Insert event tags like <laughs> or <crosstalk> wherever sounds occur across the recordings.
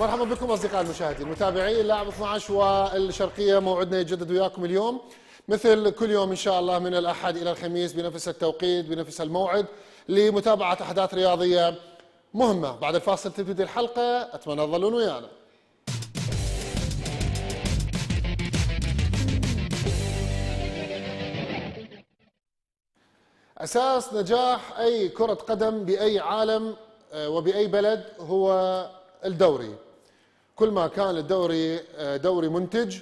مرحبا بكم اصدقائي المشاهدين متابعي اللاعب 12 والشرقيه موعدنا يتجدد وياكم اليوم مثل كل يوم ان شاء الله من الاحد الى الخميس بنفس التوقيت بنفس الموعد لمتابعه احداث رياضيه مهمه بعد الفاصل تبتدي الحلقه اتمنى تظلون ويانا اساس نجاح اي كره قدم باي عالم آه، وباي بلد هو الدوري كل ما كان الدوري آه، دوري منتج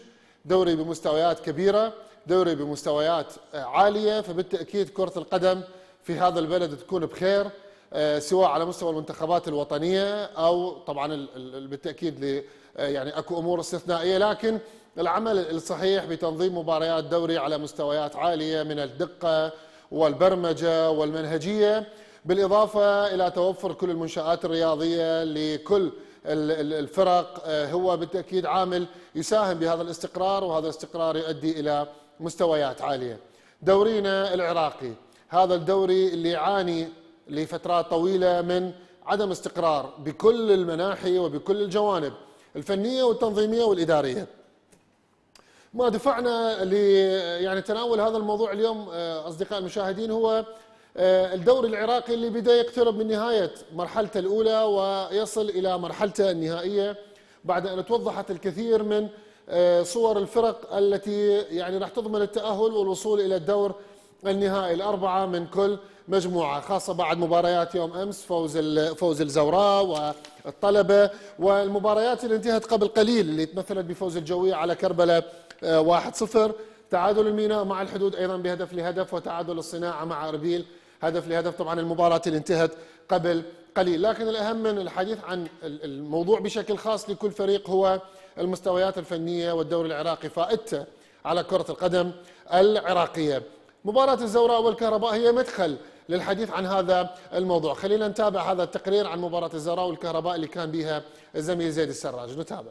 دوري بمستويات كبيره دوري بمستويات آه، عاليه فبالتاكيد كره القدم في هذا البلد تكون بخير آه، سواء على مستوى المنتخبات الوطنيه او طبعا بالتاكيد يعني اكو امور استثنائيه لكن العمل الصحيح بتنظيم مباريات دوري على مستويات عاليه من الدقه والبرمجه والمنهجيه بالاضافه الى توفر كل المنشات الرياضيه لكل الفرق آه، هو بالتاكيد عامل يساهم بهذا الاستقرار وهذا الاستقرار يؤدي الى مستويات عاليه. دورينا العراقي هذا الدوري اللي يعاني لفترات طويله من عدم استقرار بكل المناحي وبكل الجوانب الفنيه والتنظيميه والاداريه. ما دفعنا ل يعني تناول هذا الموضوع اليوم آه، اصدقاء المشاهدين هو آه، الدوري العراقي اللي بدا يقترب من نهاية مرحلته الأولى ويصل إلى مرحلته النهائية بعد أن توضحت الكثير من آه، صور الفرق التي يعني راح تضمن التأهل والوصول إلى الدور النهائي الأربعة من كل مجموعة خاصة بعد مباريات يوم أمس فوز فوز الزوراء والطلبة والمباريات اللي انتهت قبل قليل اللي تمثلت بفوز الجوية على كربلاء 1-0 آه، تعادل الميناء مع الحدود أيضا بهدف لهدف وتعادل الصناعة مع أربيل هدف لهدف طبعا المباراة اللي انتهت قبل قليل لكن الأهم من الحديث عن الموضوع بشكل خاص لكل فريق هو المستويات الفنية والدوري العراقي فائدته على كرة القدم العراقية مباراة الزوراء والكهرباء هي مدخل للحديث عن هذا الموضوع خلينا نتابع هذا التقرير عن مباراة الزوراء والكهرباء اللي كان بها الزميل زيد السراج نتابع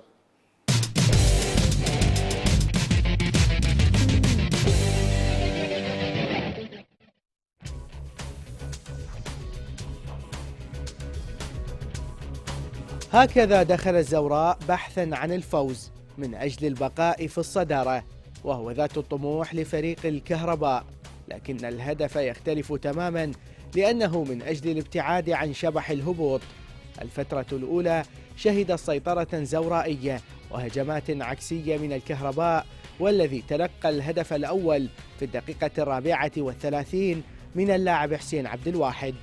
هكذا دخل الزوراء بحثا عن الفوز من أجل البقاء في الصدارة وهو ذات الطموح لفريق الكهرباء لكن الهدف يختلف تماما لأنه من أجل الابتعاد عن شبح الهبوط الفترة الأولى شهد سيطرة زورائية وهجمات عكسية من الكهرباء والذي تلقى الهدف الأول في الدقيقة الرابعة والثلاثين من اللاعب حسين عبد الواحد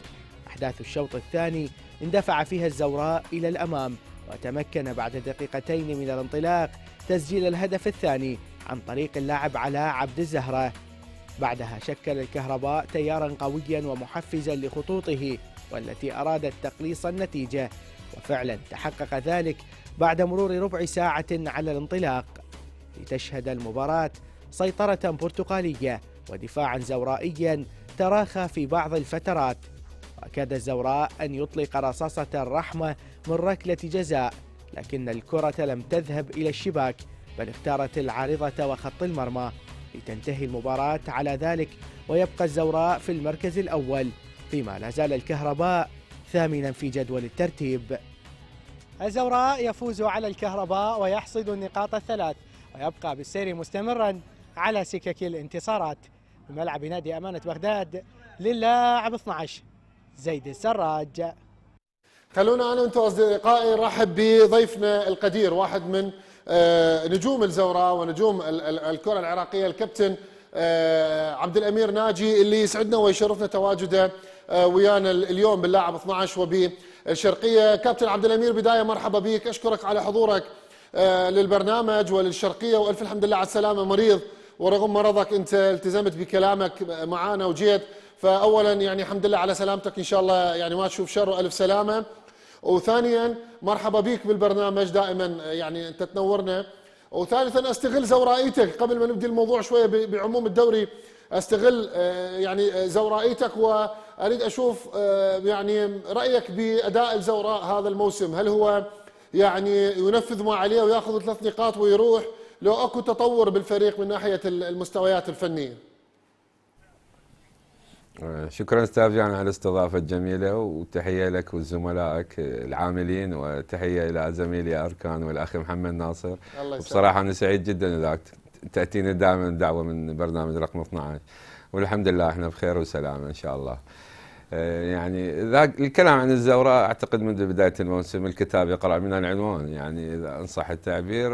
أحداث الشوط الثاني اندفع فيها الزوراء إلى الأمام وتمكن بعد دقيقتين من الانطلاق تسجيل الهدف الثاني عن طريق اللاعب علاء عبد الزهرة بعدها شكل الكهرباء تيارا قويا ومحفزا لخطوطه والتي أرادت تقليص النتيجة وفعلا تحقق ذلك بعد مرور ربع ساعة على الانطلاق لتشهد المباراة سيطرة برتقالية ودفاعا زورائيا تراخى في بعض الفترات وكاد الزوراء أن يطلق رصاصة الرحمة من ركلة جزاء لكن الكرة لم تذهب إلى الشباك بل اختارت العارضة وخط المرمى لتنتهي المباراة على ذلك ويبقى الزوراء في المركز الأول فيما لا زال الكهرباء ثامنا في جدول الترتيب الزوراء يفوز على الكهرباء ويحصد النقاط الثلاث ويبقى بالسير مستمرا على سكك الانتصارات في ملعب نادي أمانة بغداد للاعب 12 زيد السراج خلونا انا وانتم اصدقائي نرحب بضيفنا القدير واحد من آه، نجوم الزوراء ونجوم الكره العراقيه الكابتن آه، عبد الامير ناجي اللي يسعدنا ويشرفنا تواجده آه، ويانا اليوم باللاعب 12 وبالشرقيه كابتن عبد الامير بدايه مرحبا بك اشكرك على حضورك للبرنامج وللشرقيه والف الحمد لله على السلامه مريض ورغم مرضك انت التزمت بكلامك معنا وجيت فاولا يعني الحمد لله على سلامتك ان شاء الله يعني ما تشوف شر والف سلامه وثانيا مرحبا بك بالبرنامج دائما يعني انت تنورنا وثالثا استغل زورائيتك قبل ما نبدي الموضوع شويه بعموم الدوري استغل آه، يعني آه، زورائيتك واريد اشوف آه، يعني رايك باداء الزوراء هذا الموسم هل هو يعني ينفذ ما عليه وياخذ ثلاث نقاط ويروح لو اكو تطور بالفريق من ناحيه المستويات الفنيه شكرا استاذ جان على الاستضافه الجميله وتحيه لك ولزملائك العاملين وتحيه الى زميلي اركان والاخ محمد ناصر الله بصراحه انا سعيد جدا اذا تاتينا دائما دعوه من برنامج رقم 12 والحمد لله احنا بخير وسلامه ان شاء الله آه، يعني ذاك الكلام عن الزوراء اعتقد منذ بدايه الموسم الكتاب يقرا من العنوان يعني اذا انصح التعبير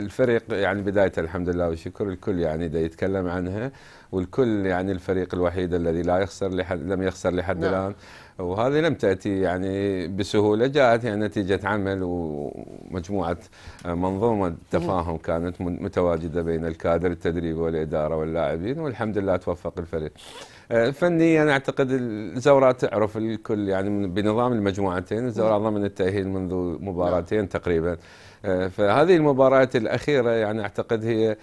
الفريق يعني بدايه الحمد لله والشكر الكل يعني دا يتكلم عنها والكل يعني الفريق الوحيد الذي لا يخسر لحد لم يخسر لحد نعم. الان وهذه لم تأتي يعني بسهولة جاءت يعني نتيجة عمل ومجموعة منظومة تفاهم كانت متواجدة بين الكادر التدريبي والإدارة واللاعبين والحمد لله توفق الفريق آه، فنيا يعني اعتقد الزوراء تعرف الكل يعني بنظام المجموعتين الزوراء نعم. ضمن التاهيل منذ مباراتين تقريبا آه، فهذه المباريات الاخيره يعني اعتقد هي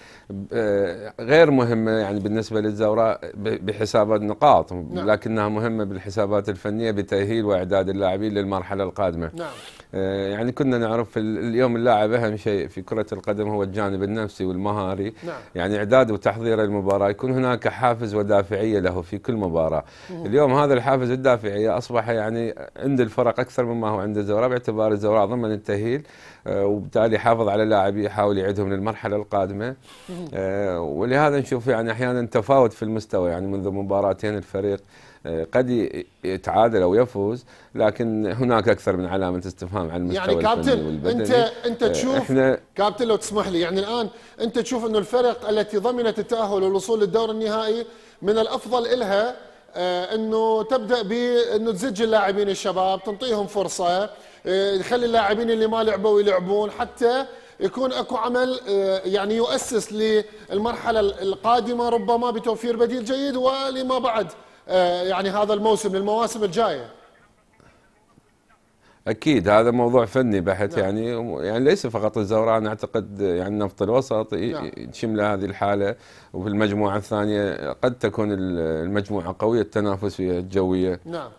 آه، غير مهمه يعني بالنسبه للزوراء بحساب النقاط نعم. لكنها مهمه بالحسابات الفنيه بتاهيل واعداد اللاعبين للمرحله القادمه نعم. آه، يعني كنا نعرف اليوم اللاعب اهم شيء في كره القدم هو الجانب النفسي والمهاري نعم. يعني اعداد وتحضير المباراه يكون هناك حافز ودافعيه له في كل مباراه مم. اليوم هذا الحافز الدافعيه اصبح يعني عند الفرق اكثر مما هو عند الزوراء باعتبار الزوراء ضمن التاهيل آه، وبالتالي يحافظ على لاعبيه يحاول يعدهم للمرحله القادمه آه، ولهذا نشوف يعني احيانا تفاوت في المستوى يعني منذ مباراتين الفريق آه، قد يتعادل او يفوز لكن هناك اكثر من علامه استفهام على المستوى يعني كابتن والبدني. انت انت آه، تشوف احنا كابتن لو تسمح لي يعني الان انت تشوف انه الفرق التي ضمنت التاهل والوصول للدور النهائي من الافضل الها آه، انه تبدا بانه تزج اللاعبين الشباب تنطيهم فرصه تخلي اللاعبين اللي ما لعبوا يلعبون حتى يكون اكو عمل يعني يؤسس للمرحله القادمه ربما بتوفير بديل جيد ولما بعد آه، يعني هذا الموسم للمواسم الجايه اكيد هذا موضوع فني بحت نعم. يعني يعني ليس فقط انا اعتقد يعني النفط الوسط تشمل نعم. هذه الحاله وفي المجموعه الثانيه قد تكون المجموعه قويه التنافسيه الجويه نعم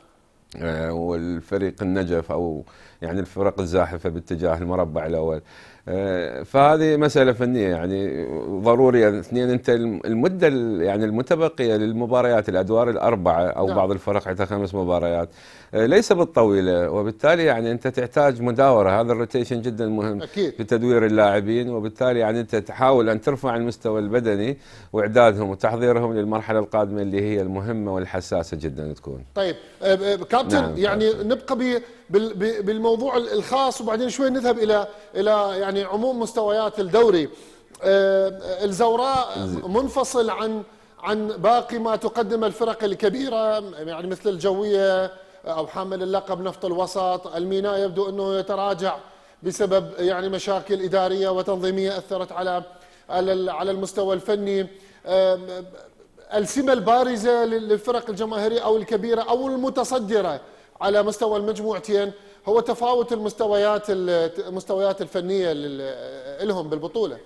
آه، والفريق النجف او يعني الفرق الزاحفه باتجاه المربع الاول آه، فهذه مسألة فنية يعني ضرورية اثنين أنت المدة يعني المتبقية للمباريات الأدوار الأربعة أو نعم. بعض الفرق حتى خمس مباريات آه، ليس بالطويلة وبالتالي يعني أنت تحتاج مداورة هذا الروتيشن جدا مهم أكيد. في تدوير اللاعبين وبالتالي يعني أنت تحاول أن ترفع المستوى البدني وإعدادهم وتحضيرهم للمرحلة القادمة اللي هي المهمة والحساسة جدا تكون طيب آه، كابتن نعم. يعني نبقى ب بالموضوع الخاص وبعدين شوي نذهب الى الى يعني عموم مستويات الدوري آه، الزوراء منفصل عن عن باقي ما تقدم الفرق الكبيره يعني مثل الجويه او حامل اللقب نفط الوسط الميناء يبدو انه يتراجع بسبب يعني مشاكل اداريه وتنظيميه اثرت على على المستوى الفني آه، السمه البارزه للفرق الجماهيريه او الكبيره او المتصدره على مستوى المجموعتين هو تفاوت المستويات المستويات الفنيه لهم بالبطوله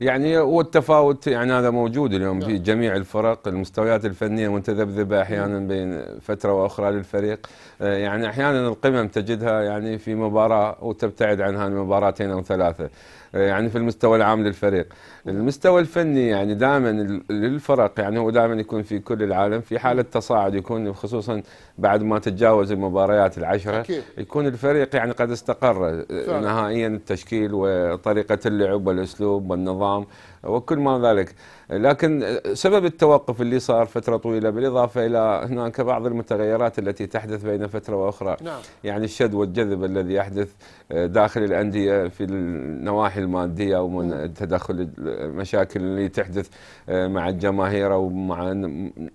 يعني والتفاوت يعني هذا موجود اليوم في نعم. جميع الفرق المستويات الفنيه متذبذبه احيانا بين فتره واخرى للفريق آه، يعني احيانا القمم تجدها يعني في مباراه وتبتعد عنها مباراتين او ثلاثه آه، يعني في المستوى العام للفريق المستوى الفني يعني دائما للفرق يعني هو دائما يكون في كل العالم في حاله تصاعد يكون خصوصا بعد ما تتجاوز المباريات العشره أكيد. يكون الفريق يعني قد استقر آه، نهائيا التشكيل وطريقه اللعب والاسلوب والنظام وكل ما ذلك لكن سبب التوقف اللي صار فترة طويلة بالإضافة إلى هناك بعض المتغيرات التي تحدث بين فترة وأخرى نعم. يعني الشد والجذب الذي يحدث داخل الأندية في النواحي المادية ومن نعم. تدخل المشاكل اللي تحدث آه، مع الجماهير أو مع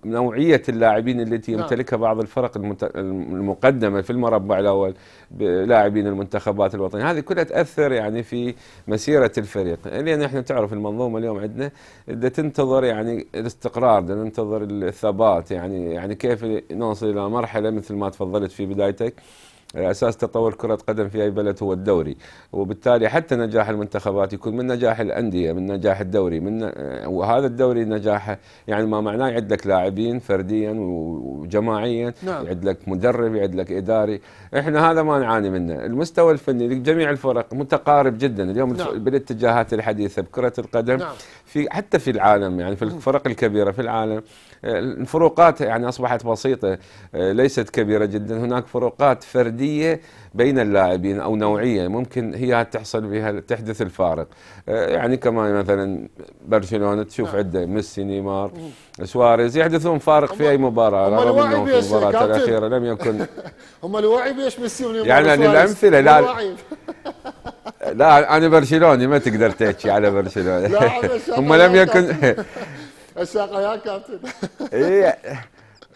نوعية اللاعبين التي نعم. يمتلكها بعض الفرق المقدمة في المربع الأول لاعبين المنتخبات الوطنية هذه كلها تأثر يعني في مسيرة الفريق لأن يعني احنا تعرف المنظومة اليوم عندنا بدها تنتظر يعني الاستقرار بدنا ننتظر الثبات يعني يعني كيف نوصل الى مرحله مثل ما تفضلت في بدايتك اساس تطور كره قدم في اي بلد هو الدوري وبالتالي حتى نجاح المنتخبات يكون من نجاح الانديه من نجاح الدوري من وهذا الدوري نجاحه يعني ما معناه يعد لك لاعبين فرديا وجماعيا نعم. يعد لك مدرب يعد لك اداري احنا هذا ما نعاني منه المستوى الفني لجميع الفرق متقارب جدا اليوم نعم. بالاتجاهات الحديثه بكره القدم نعم. في حتى في العالم يعني في الفرق الكبيره في العالم الفروقات يعني أصبحت بسيطة آه، ليست كبيرة جدا هناك فروقات فردية بين اللاعبين أو نوعية ممكن هي تحصل بها تحدث الفارق آه، يعني كما مثلا برشلونة تشوف عنده نعم. ميسي نيمار سواريز يحدثون فارق في أي مباراة رغم أنه في المباراة الأخيرة لم يكن <laughs> هم الواعي بيش ميسي ونيمار يعني الأمثلة لا لا انا برشلوني ما تقدر تحكي على برشلونه <laughs> هم لم يكن <laughs> الساقه يا كابتن <laughs> ايه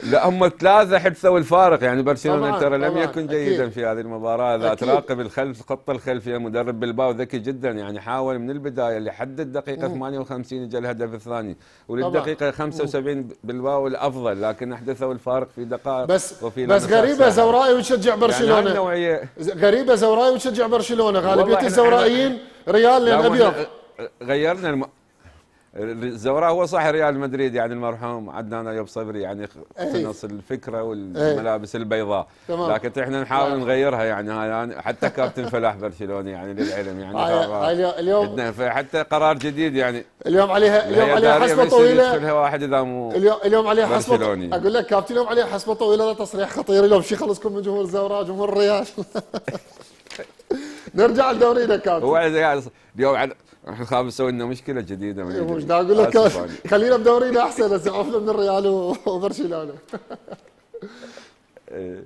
لا هم ثلاثة حدثوا الفارق يعني برشلونة ترى لم يكن جيدا في هذه المباراة إذا تراقب الخلف الخطة الخلفية مدرب بلباو ذكي جدا يعني حاول من البداية لحد الدقيقة مم. 58 جاء الهدف الثاني وللدقيقة 75 بلباو الأفضل لكن أحدثوا الفارق في دقائق بس وفي بس غريبة زورائي وتشجع يعني برشلونة يعني غريبة زورائي وتشجع برشلونة غالبية الزورائيين ريال لأن أبيض غيرنا الم... الزوراء هو صح ريال مدريد يعني المرحوم عدنان ايوب صبري يعني اقتنص إيه. الفكره إيه. والملابس البيضاء تمام. لكن احنا نحاول آه. نغيرها يعني هاي يعني حتى كابتن فلاح برشلوني يعني للعلم يعني آه، آه، اليوم حتى قرار جديد يعني اليوم عليها اليوم عليها حسبه طويله يدخلها واحد اذا مو اليوم اليوم عليها حسبه اقول لك كابتن اليوم عليها حسبه طويله لا تصريح خطير اليوم شي خلصكم من جمهور الزوراء جمهور الريال <laughs> نرجع لدورينا كابتن هو اليوم احنا خاب نسوي لنا مشكله جديده من إيه، مش اقول لك خلينا بدورينا احسن عفنا من الريال وبرشلونه إيه.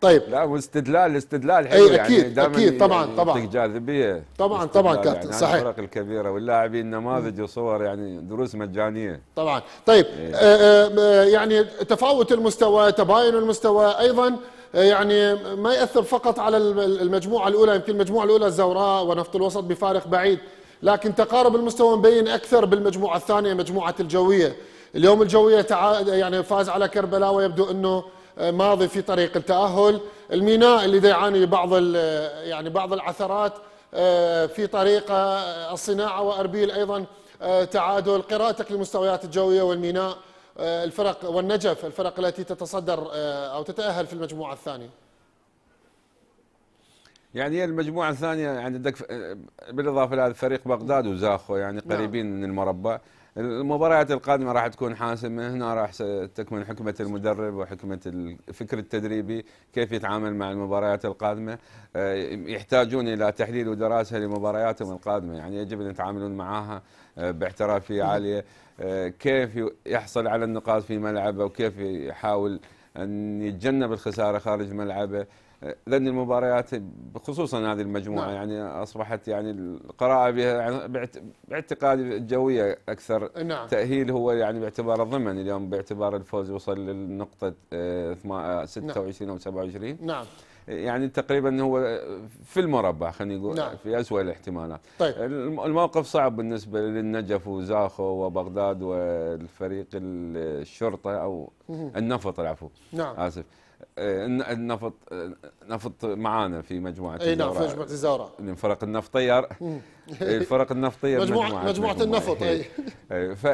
طيب لا واستدلال استدلال حلو إيه، يعني اكيد يعني اكيد طبعا يعني طبعا جاذبيه طبعا طبعا كابتن يعني صحيح الفرق الكبيره واللاعبين نماذج وصور يعني دروس مجانيه طبعا طيب إيه. آآ آه، آآ آه، يعني تفاوت المستوى تباين المستوى ايضا يعني ما ياثر فقط على المجموعه الاولى يمكن المجموعه الاولى الزوراء ونفط الوسط بفارق بعيد لكن تقارب المستوى مبين اكثر بالمجموعه الثانيه مجموعه الجويه اليوم الجويه يعني فاز على كربلاء ويبدو انه آه، ماضي في طريق التاهل الميناء اللي يعاني بعض يعني بعض العثرات آه، في طريقه آه، الصناعه واربيل ايضا تعادل قراءتك للمستويات الجويه والميناء آه، الفرق والنجف الفرق التي تتصدر آه، أو تتأهل في المجموعة الثانية يعني هي المجموعة الثانية يعني عندك آه، بالإضافة إلى فريق بغداد وزاخو يعني نعم. قريبين نعم. من المربع المباريات القادمه راح تكون حاسمه هنا راح تكمن حكمه المدرب وحكمه الفكر التدريبي كيف يتعامل مع المباريات القادمه آه، يحتاجون الى تحليل ودراسه لمبارياتهم القادمه يعني يجب ان يتعاملون معها آه، باحترافيه نعم. عاليه آه، كيف يحصل على النقاط في ملعبه وكيف يحاول ان يتجنب الخساره خارج ملعبه لان المباريات خصوصا هذه المجموعه نعم. يعني اصبحت يعني القراءه يعني بها باعتقادي الجويه اكثر نعم. تاهيل هو يعني باعتبار الضمن اليوم باعتبار الفوز وصل للنقطه 26 آه، آه، نعم. او 27 نعم يعني تقريبا هو في المربع خلينا نقول نعم. في اسوء الاحتمالات طيب. الموقف صعب بالنسبه للنجف وزاخو وبغداد والفريق الشرطه او النفط العفو نعم اسف آه، النفط آه، نفط معانا في مجموعه اي نعم في مجموعه الزوره الفرق يعني النفطيه إيه، الفرق النفطيه مجموعه مجموعه, مجموعة النفط اي إيه. إيه، ف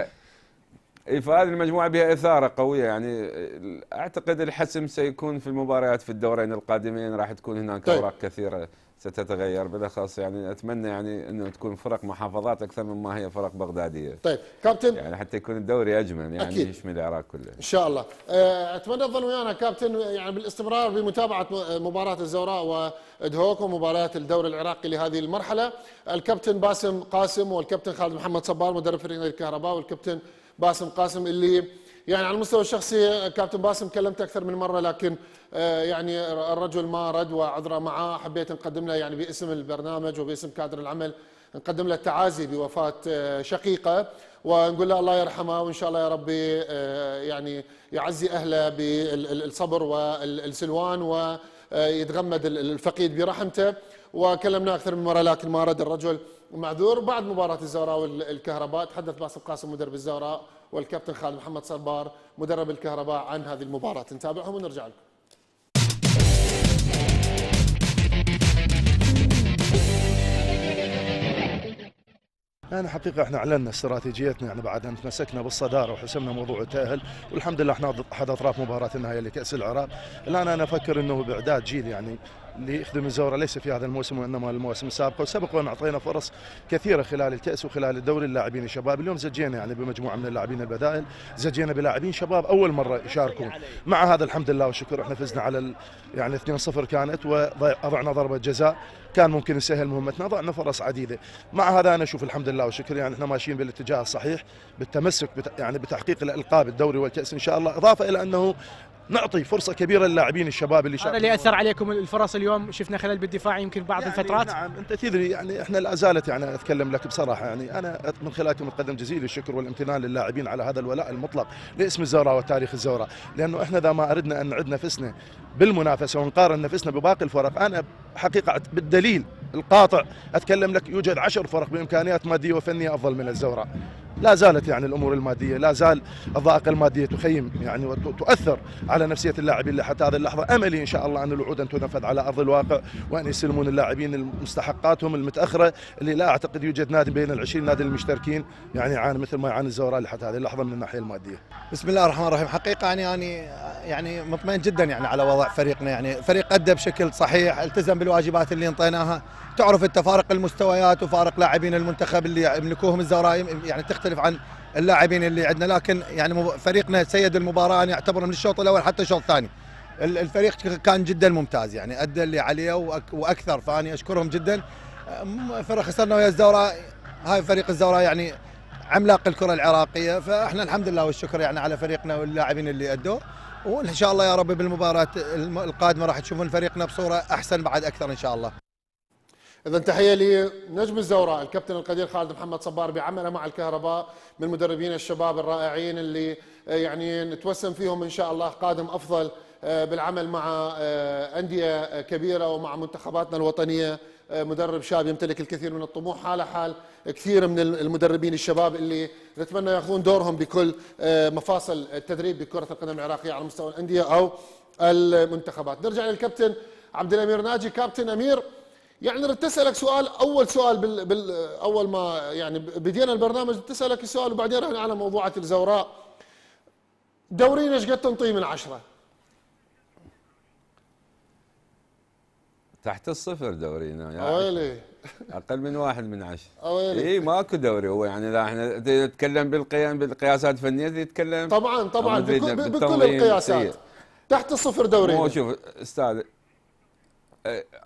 فهذه المجموعه بها اثاره قويه يعني اعتقد الحسم سيكون في المباريات في الدورين القادمين راح تكون هناك طيب. اوراق كثيره ستتغير بالاخص يعني اتمنى يعني انه تكون فرق محافظات اكثر مما هي فرق بغداديه. طيب كابتن يعني حتى يكون الدوري اجمل يعني أكيد. يشمل العراق كله. ان شاء الله. آه، اتمنى تظل ويانا كابتن يعني بالاستمرار بمتابعه مباراه الزوراء ودهوك ومباريات الدوري العراقي لهذه المرحله. الكابتن باسم قاسم والكابتن خالد محمد صبار مدرب فريق الكهرباء والكابتن باسم قاسم اللي يعني على المستوى الشخصي كابتن باسم كلمت اكثر من مره لكن آه، يعني الرجل ما رد وعذره معاه حبيت نقدم له يعني باسم البرنامج وباسم كادر العمل نقدم له التعازي بوفاه آه، شقيقه ونقول له الله يرحمه وان شاء الله يا ربي آه، يعني يعزي اهله بالصبر والسلوان ويتغمد الفقيد برحمته وكلمنا اكثر من مره لكن ما رد الرجل معذور بعد مباراه الزوراء والكهرباء تحدث باسم قاسم مدرب الزوراء والكابتن خالد محمد صبار مدرب الكهرباء عن هذه المباراة نتابعهم ونرجع لكم يعني حقيقة احنا اعلنا استراتيجيتنا يعني بعد ان تمسكنا بالصدارة وحسمنا موضوع التأهل والحمد لله احنا احد اطراف مباراة النهائية لكأس العراق الان انا افكر انه باعداد جيل يعني ليخدم الزوره ليس في هذا الموسم وانما المواسم السابقه وسبق وان اعطينا فرص كثيره خلال الكاس وخلال الدوري اللاعبين الشباب اليوم زجينا يعني بمجموعه من اللاعبين البدائل زجينا بلاعبين شباب اول مره يشاركون مع هذا الحمد لله والشكر احنا فزنا على ال... يعني 2-0 كانت وضعنا ضربه جزاء كان ممكن نسهل مهمتنا ضعنا فرص عديده مع هذا انا اشوف الحمد لله والشكر يعني احنا ماشيين بالاتجاه الصحيح بالتمسك بت... يعني بتحقيق الالقاب الدوري والكاس ان شاء الله اضافه الى انه نعطي فرصه كبيره للاعبين الشباب اللي هذا اللي اثر عليكم الفرص اليوم شفنا خلل بالدفاع يمكن بعض يعني الفترات نعم انت تدري يعني احنا لا زالت يعني اتكلم لك بصراحه يعني انا من خلالكم اتقدم جزيل الشكر والامتنان للاعبين على هذا الولاء المطلق لاسم الزوراء وتاريخ الزوراء لانه احنا اذا ما اردنا ان نعد نفسنا بالمنافسه ونقارن نفسنا بباقي الفرق انا حقيقه بالدليل القاطع اتكلم لك يوجد عشر فرق بامكانيات ماديه وفنيه افضل من الزوراء لا زالت يعني الامور الماديه لا زال الضائقه الماديه تخيم يعني وتؤثر على نفسيه اللاعبين حتى هذه اللحظه املي ان شاء الله ان الوعود ان تنفذ على ارض الواقع وان يسلمون اللاعبين مستحقاتهم المتاخره اللي لا اعتقد يوجد نادي بين ال 20 نادي المشتركين يعني يعاني مثل ما يعاني الزوراء حتى هذه اللحظه من الناحيه الماديه. بسم الله الرحمن الرحيم حقيقه يعني انا يعني مطمئن جدا يعني على وضع فريقنا يعني فريق ادى بشكل صحيح التزم بالواجبات اللي انطيناها تعرف انت فارق المستويات وفارق لاعبين المنتخب اللي يملكوهم الزرايم يعني تختلف عن اللاعبين اللي عندنا لكن يعني فريقنا سيد المباراه انا اعتبره من الشوط الاول حتى الشوط الثاني الفريق كان جدا ممتاز يعني ادى اللي عليه واكثر فاني اشكرهم جدا فرق خسرنا ويا الزوراء هاي فريق الزوراء يعني عملاق الكره العراقيه فاحنا الحمد لله والشكر يعني على فريقنا واللاعبين اللي ادوا وان شاء الله يا رب بالمباراه القادمه راح تشوفون فريقنا بصوره احسن بعد اكثر ان شاء الله اذا تحيه لنجم الزوراء الكابتن القدير خالد محمد صبار بعمله مع الكهرباء من مدربين الشباب الرائعين اللي آه، يعني نتوسم فيهم ان شاء الله قادم افضل آه، بالعمل مع آه، انديه كبيره ومع منتخباتنا الوطنيه مدرب شاب يمتلك الكثير من الطموح حاله حال كثير من المدربين الشباب اللي نتمنى ياخذون دورهم بكل مفاصل التدريب بكره القدم العراقيه على مستوى الانديه او المنتخبات نرجع للكابتن عبد الامير ناجي كابتن امير يعني رد تسالك سؤال اول سؤال بال... بال... اول ما يعني بدينا البرنامج تسالك السؤال وبعدين رحنا على موضوعات الزوراء دورينا ايش قد تنطيه من عشره؟ تحت الصفر دورينا يعني ويلي اقل من واحد من عشرة اي ماكو دوري هو يعني لا احنا نتكلم بالقيم بالقياسات الفنيه نتكلم طبعا طبعا بكل, بكل القياسات تحت الصفر دوري هو شوف استاذ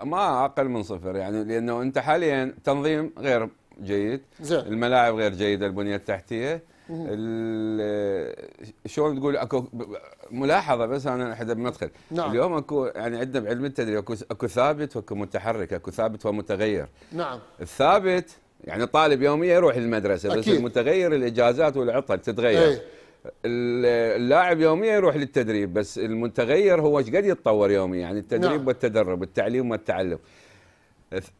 ما اقل من صفر يعني لانه انت حاليا تنظيم غير جيد زي. الملاعب غير جيده البنيه التحتيه شلون تقول اكو ملاحظه بس انا احد بمدخل نعم. اليوم اكو يعني عندنا بعلم التدريب اكو اكو ثابت واكو متحرك اكو ثابت ومتغير نعم الثابت يعني الطالب يوميا يروح للمدرسه أكيد. بس المتغير الاجازات والعطل تتغير أي. اللاعب يوميا يروح للتدريب بس المتغير هو ايش قد يتطور يوميا يعني التدريب نعم. والتدرب التعليم والتعلم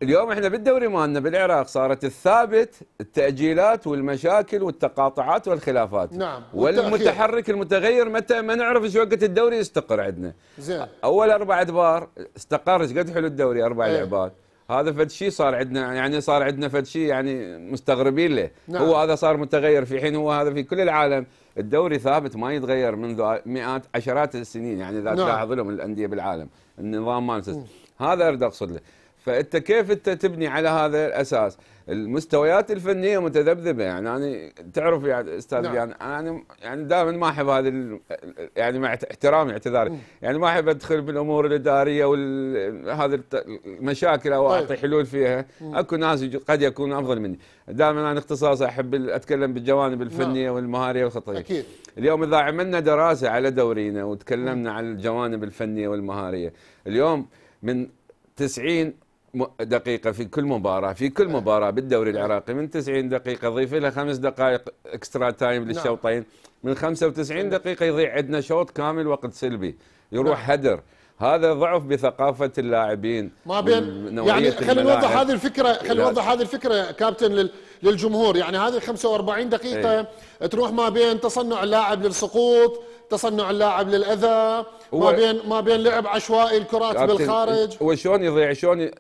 اليوم احنا بالدوري مالنا بالعراق صارت الثابت التاجيلات والمشاكل والتقاطعات والخلافات نعم والمتحرك المتغير متى ما نعرف ايش وقت الدوري يستقر عندنا زين اول اربع ادبار استقر ايش قد حلو الدوري اربع ايه. لعبات هذا فد شيء صار عندنا يعني صار عندنا فد شيء يعني مستغربين له نعم. هو هذا صار متغير في حين هو هذا في كل العالم الدوري ثابت ما يتغير منذ مئات عشرات السنين يعني اذا نعم. تلاحظ لهم الانديه بالعالم النظام مانشستر هذا اريد اقصد له فانت كيف انت تبني على هذا الاساس؟ المستويات الفنيه متذبذبه يعني انا تعرف يا استاذ نعم. يعني انا يعني دائما ما احب هذه يعني مع احترامي اعتذاري يعني ما احب ادخل بالامور الاداريه وهذه المشاكل او طيب. اعطي حلول فيها اكو ناس قد يكون افضل مني دائما انا اختصاصي احب اتكلم بالجوانب الفنيه نعم. والمهاريه والخطيه اكيد اليوم اذا عملنا دراسه على دورينا وتكلمنا عن الجوانب الفنيه والمهاريه اليوم من 90 دقيقة في كل مباراة في كل مباراة بالدوري العراقي من 90 دقيقة ضيف لها خمس دقائق اكسترا تايم نعم. للشوطين من 95 نعم. دقيقة يضيع عندنا شوط كامل وقت سلبي يروح نعم. هدر هذا ضعف بثقافة اللاعبين ما بين يعني خلينا نوضح هذه الفكرة خلينا نوضح هذه الفكرة كابتن لل للجمهور يعني هذه 45 دقيقة أي. تروح ما بين تصنع اللاعب للسقوط تصنع اللاعب للأذى ما بين ما بين لعب عشوائي الكرات بالخارج وشلون يضيع شلون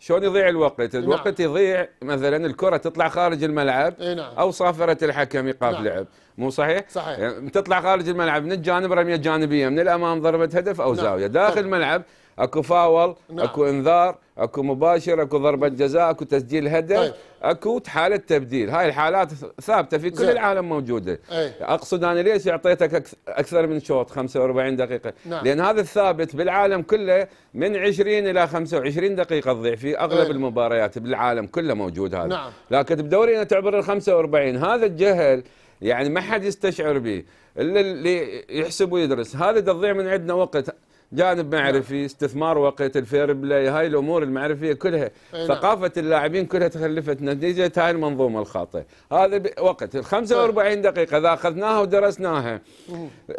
شلون يضيع الوقت؟ نعم. الوقت نعم. يضيع مثلا الكره تطلع خارج الملعب اي نعم. او صافره الحكم ايقاف نعم. لعب، مو صحيح؟ صحيح يعني تطلع خارج الملعب من الجانب رميه جانبيه، من الامام ضربه هدف او نعم. زاويه، داخل طيب. الملعب اكو فاول، نعم. اكو انذار، اكو مباشر، اكو ضربه جزاء، اكو تسجيل هدف طيب. اكو حاله تبديل هاي الحالات ثابته في كل زي. العالم موجوده أي. اقصد انا ليش اعطيتك اكثر من شوط 45 دقيقه نعم. لان هذا الثابت بالعالم كله من 20 الى 25 دقيقه تضيع في اغلب أي. المباريات بالعالم كله موجود هذا نعم. لكن بدورينا تعبر ال 45 هذا الجهل يعني ما حد يستشعر به الا اللي يحسب ويدرس هذا تضيع من عندنا وقت جانب معرفي نعم. استثمار وقت الفير بلاي هاي الامور المعرفيه كلها نعم. ثقافه اللاعبين كلها تخلفت نتيجه هاي المنظومه الخاطئه هذا وقت ال 45 دقيقه اذا اخذناها ودرسناها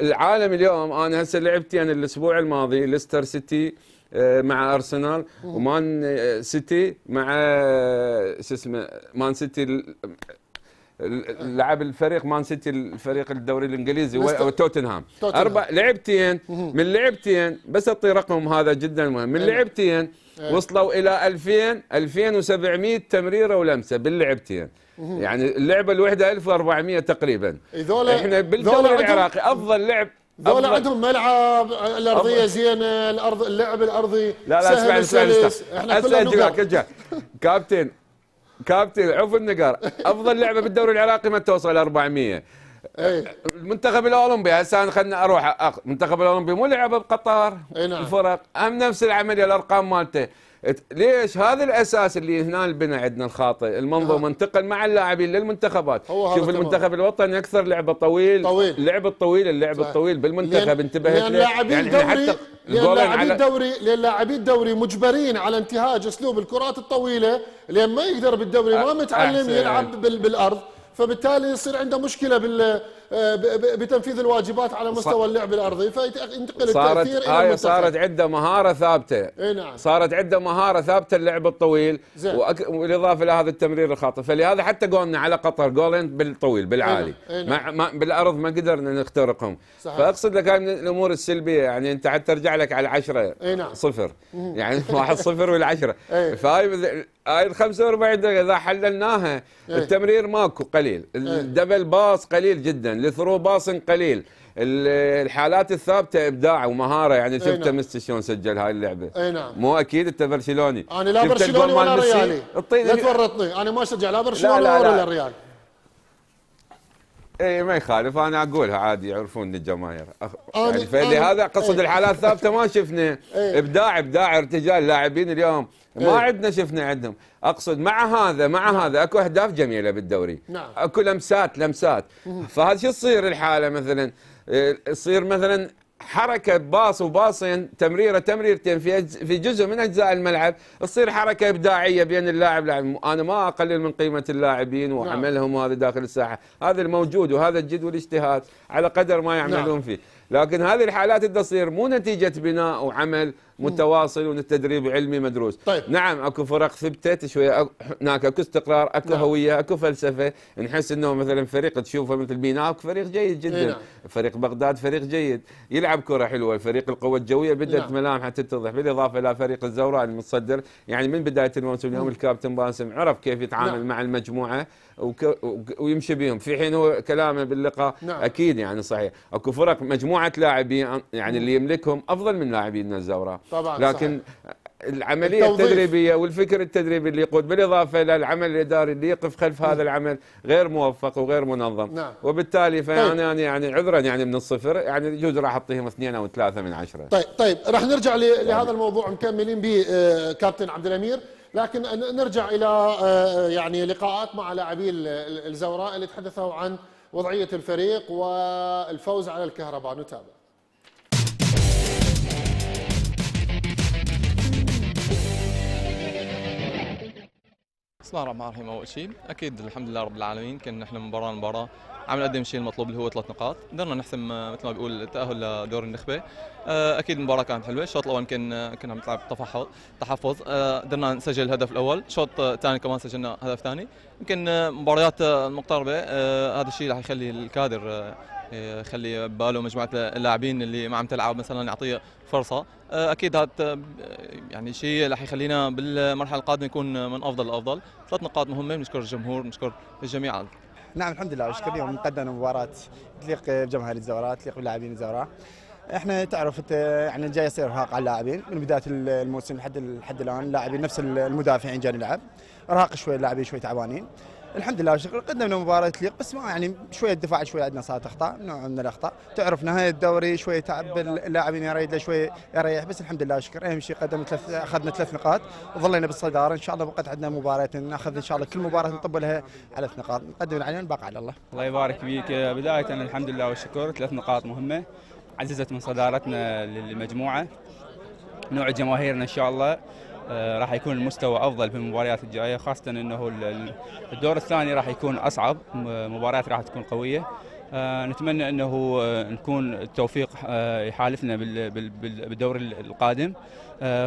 العالم اليوم انا هسه لعبتين يعني الاسبوع الماضي ليستر سيتي آه، مع ارسنال ومان آه، سيتي مع آه، شو اسمه مان سيتي لعب الفريق مان سيتي الفريق الدوري الانجليزي وتوتنهام اربع لعبتين من لعبتين بس اعطي رقم هذا جدا مهم من لعبتين إيه. وصلوا الى 2000 2700 تمريره ولمسه باللعبتين يعني اللعبه الوحده 1400 تقريبا احنا بالدوري العراقي افضل لعب ذولا عندهم ملعب الارضيه زينه الارض اللعب الارضي لا لا اسمع اسمع احنا اسال كابتن كابتن عوف النقر افضل لعبه بالدوري العراقي ما توصل 400 المنتخب الاولمبي هسه خلنا اروح المنتخب الاولمبي مو لعب بقطر أي نعم. الفرق هم نفس العمليه الارقام مالته ليش هذا الاساس اللي هنا البنى عندنا الخاطئ المنظومه آه. انتقل مع اللاعبين للمنتخبات هو شوف المنتخب الوطني اكثر لعبه طويل طويل اللعب الطويل اللعب الطويل بالمنتخب انتبهت لان لاعبي يعني حتى لان لاعبي الدوري لان لاعبي الدوري مجبرين على انتهاج اسلوب الكرات الطويله لان ما يقدر بالدوري ما متعلم يلعب بالارض فبالتالي يصير عنده مشكله بال آه، بتنفيذ الواجبات على مستوى اللعب الارضي فينتقل صارت التاثير الى المنتخب صارت عنده مهاره ثابته اي نعم صارت عنده مهاره ثابته اللعب الطويل وأك... بالاضافه الى هذا التمرير الخاطئ فلهذا حتى قولنا على قطر جولين بالطويل بالعالي أي نعم. نعم. ما... بالارض ما قدرنا نخترقهم صحيح. فاقصد لك هاي من الامور السلبيه يعني انت حتى ترجع لك على 10 أي نعم. صفر يعني <laughs> واحد صفر والعشره <laughs> فهاي هاي ال 45 دقيقه اذا حللناها التمرير ماكو قليل الدبل باص قليل جدا لثرو باصن قليل الحالات الثابته ابداع ومهاره يعني شفت نعم. ميسي شلون سجل هاي اللعبه اي نعم مو اكيد انت برشلوني انا لا برشلوني ولا ريالي لا تورطني انا ما اشجع لا برشلوني ولا ريال اي ما يخالف انا اقولها عادي يعرفون الجماهير أخ... يعني فلهذا قصد إيه. الحالات الثابته ما شفنا إيه. ابداع ابداع ارتجال لاعبين اليوم ما إيه. عندنا شفنا عندهم اقصد مع هذا مع نعم. هذا اكو اهداف جميله بالدوري نعم. اكو لمسات لمسات فهذا شو تصير الحاله مثلا يصير مثلا حركة باص وباصين تمريرة تمريرتين في في جزء من أجزاء الملعب تصير حركة إبداعية بين اللاعب لاعب أنا ما أقلل من قيمة اللاعبين نعم. وعملهم هذا داخل الساحة هذا الموجود وهذا الجد والاجتهاد على قدر ما نعم. يعملون فيه لكن هذه الحالات تصير مو نتيجه بناء وعمل متواصل والتدريب علمي مدروس طيب. نعم اكو فرق ثبتت شويه هناك اكو استقرار اكو نعم. هويه اكو فلسفه نحس انه مثلا فريق تشوفه مثل بيناك فريق جيد جدا إيه، نعم. فريق بغداد فريق جيد يلعب كره حلوه فريق القوه الجويه بدات نعم. ملامحه تتضح بالاضافه الى فريق الزوراء المتصدر يعني من بدايه الموسم اليوم الكابتن باسم عرف كيف يتعامل نعم. مع المجموعه ويمشي بهم في حين هو كلامه باللقاء نعم. اكيد يعني صحيح اكو فرق مجموعه لاعبين يعني اللي يملكهم افضل من لاعبين الزوراء طبعا لكن صحيح. العمليه التوظيف. التدريبيه والفكر التدريبي اللي يقود بالاضافه الى العمل الاداري اللي يقف خلف هذا نعم. العمل غير موفق وغير منظم نعم. وبالتالي فانا طيب. يعني, يعني عذرا يعني من الصفر يعني يجوز راح اعطيهم اثنين او ثلاثه من عشره طيب طيب راح نرجع طيب. لهذا الموضوع مكملين به آه، كابتن عبد الامير لكن نرجع الى آه، يعني لقاءات مع لاعبي الزوراء اللي تحدثوا عن وضعيه الفريق والفوز على الكهرباء نتابع بسم الله الرحمن الرحيم اول شيء اكيد الحمد لله رب العالمين كان احنا مباراه مباراه عم نقدم الشيء المطلوب اللي هو ثلاث نقاط قدرنا نحسم آه، مثل ما بيقول التاهل لدور النخبه آه، اكيد المباراه كانت حلوه الشوط الاول يمكن آه، كنا عم نلعب تفحص تحفظ قدرنا نسجل الهدف الاول الشوط الثاني كمان سجلنا هدف ثاني يمكن مباريات المقتربه هذا الشيء راح يخلي الكادر يخلي باله مجموعه اللاعبين اللي ما عم تلعب مثلا يعطيه فرصه اكيد هذا يعني شيء راح يخلينا بالمرحله القادمه نكون من افضل الافضل ثلاث نقاط مهمه بنشكر الجمهور بنشكر الجميع نعم الحمد لله شكرا اليوم قدمنا مباراه تليق بجماهير الزوراء تليق باللاعبين الزوراء احنا تعرف يعني جاي يصير ارهاق على اللاعبين من بدايه الموسم لحد لحد الان اللاعبين نفس المدافعين جاي نلعب ارهاق شوي اللاعبين شوي تعبانين الحمد لله شكرا قدمنا مباراه لي بس ما يعني شويه دفاع شويه عندنا صارت اخطاء نوع من الاخطاء تعرف نهايه الدوري شويه تعب اللاعبين يريد له شويه يريح بس الحمد لله شكرا اهم شيء قدمنا ثلاث اخذنا ثلاث نقاط وظلينا بالصداره ان شاء الله بقت عندنا مباراه ناخذ ان شاء الله كل مباراه نطب لها على ثلاث نقاط نقدم علينا الباقي على الله الله يبارك فيك بدايه الحمد لله والشكر ثلاث نقاط مهمه عززت من صدارتنا للمجموعه نوع جماهيرنا ان شاء الله آه، راح يكون المستوى افضل في المباريات الجايه خاصه انه الدور الثاني راح يكون اصعب مباريات راح تكون قويه آه، نتمنى انه آه، نكون التوفيق يحالفنا بالدور القادم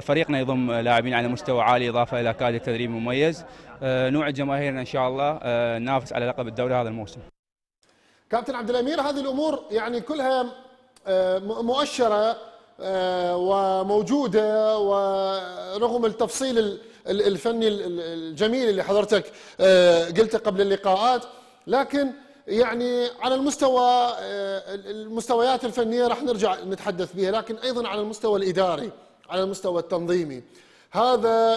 فريقنا يضم لاعبين على مستوى عالي اضافه الى كادر تدريب مميز نوع جماهيرنا ان شاء الله ننافس على لقب الدوري هذا الموسم كابتن عبد الامير هذه الامور يعني كلها مؤشره آه، وموجودة آه، ورغم التفصيل الفني الجميل اللي حضرتك آه، قلته قبل اللقاءات لكن يعني على المستوى المستويات الفنية راح نرجع نتحدث بها لكن أيضا على المستوى الإداري على المستوى التنظيمي هذا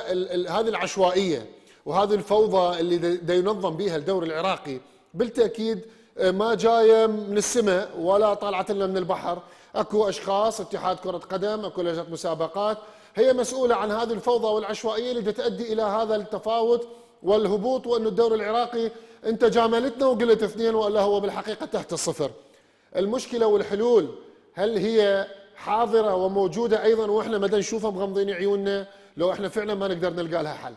هذه العشوائية وهذه الفوضى اللي دي ينظم بها الدوري العراقي بالتأكيد ما جاية من السماء ولا طالعة لنا من البحر اكو اشخاص اتحاد كره قدم اكو لجنه مسابقات هي مسؤوله عن هذه الفوضى والعشوائيه اللي تؤدي الى هذا التفاوت والهبوط وانه الدوري العراقي انت جاملتنا وقلت اثنين ولا هو بالحقيقه تحت الصفر المشكله والحلول هل هي حاضره وموجوده ايضا واحنا ما نشوفها مغمضين عيوننا لو احنا فعلا ما نقدر نلقى لها حل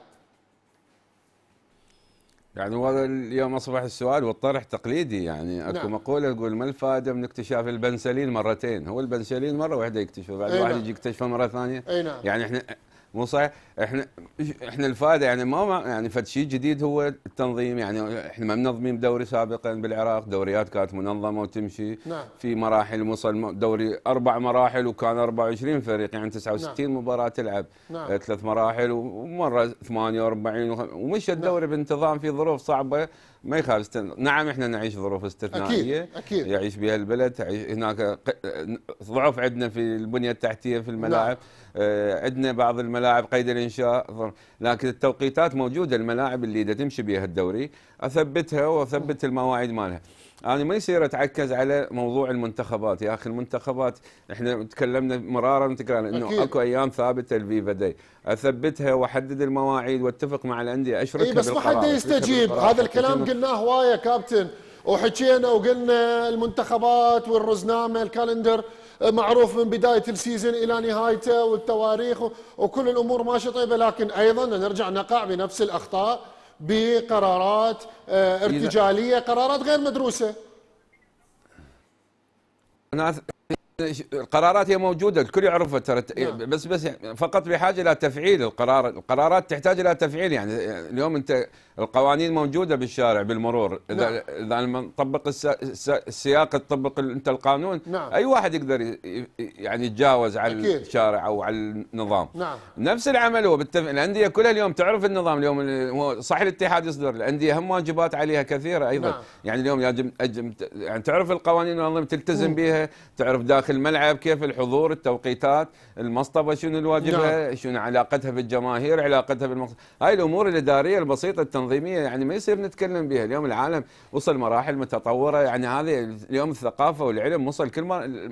يعني هو اليوم اصبح السؤال والطرح تقليدي يعني اكو نعم. مقوله تقول ما الفائده من اكتشاف البنسلين مرتين؟ هو البنسلين مره واحده يكتشفه بعد واحد نعم. يجي يكتشفه مره ثانيه اي نعم يعني احنا مو صحيح احنا احنا الفائده يعني ما يعني فد شيء جديد هو التنظيم يعني احنا ما منظمين دوري سابقا بالعراق دوريات كانت منظمه وتمشي نعم. في مراحل وصل دوري اربع مراحل وكان 24 فريق يعني 69 نعم. مباراه تلعب نعم. ثلاث مراحل ومره 48 ومشى الدوري نعم. بانتظام في ظروف صعبه ما يخالف استن... نعم احنا نعيش ظروف استثنائيه اكيد اكيد يعيش بها البلد هناك ضعف عندنا في البنيه التحتيه في الملاعب نعم. آه، عندنا بعض الملاعب قيد الانشاء لكن التوقيتات موجوده الملاعب اللي تمشي بها الدوري اثبتها واثبت المواعيد مالها انا ما يصير اتعكز على موضوع المنتخبات يا اخي المنتخبات احنا تكلمنا مرارا وتكرارا انه اكو ايام ثابته الفيفا داي اثبتها واحدد المواعيد واتفق مع الانديه اشركها اي بس ما حد يستجيب هذا الكلام قلناه هوايه كابتن وحكينا وقلنا المنتخبات والرزنامه الكالندر معروف من بدايه السيزون الى نهايته والتواريخ وكل الامور ماشيه طيبه لكن ايضا نرجع نقع بنفس الاخطاء بقرارات آه، ارتجاليه قرارات غير مدروسه انا القرارات هي موجوده الكل يعرفها ترى نعم. بس بس فقط بحاجه الى تفعيل القرار القرارات تحتاج الى تفعيل يعني اليوم انت القوانين موجوده بالشارع بالمرور اذا نعم. اذا نطبق السياق تطبق انت القانون نعم. اي واحد يقدر يعني يتجاوز على أكيد. الشارع او على النظام نعم. نفس العمل هو بالتف... الانديه كلها اليوم تعرف النظام اليوم صح الاتحاد يصدر الانديه هم واجبات عليها كثيره ايضا نعم. يعني اليوم لازم أجم... يعني تعرف القوانين والانظمه تلتزم بها تعرف داخل الملعب كيف الحضور التوقيتات المصطبه شنو الواجبه نعم. شنو علاقتها بالجماهير علاقتها بالمقصد هاي الامور الاداريه البسيطه التنظيم تنظيميه يعني ما يصير نتكلم بها اليوم العالم وصل مراحل متطوره يعني هذه اليوم الثقافه والعلم وصل كل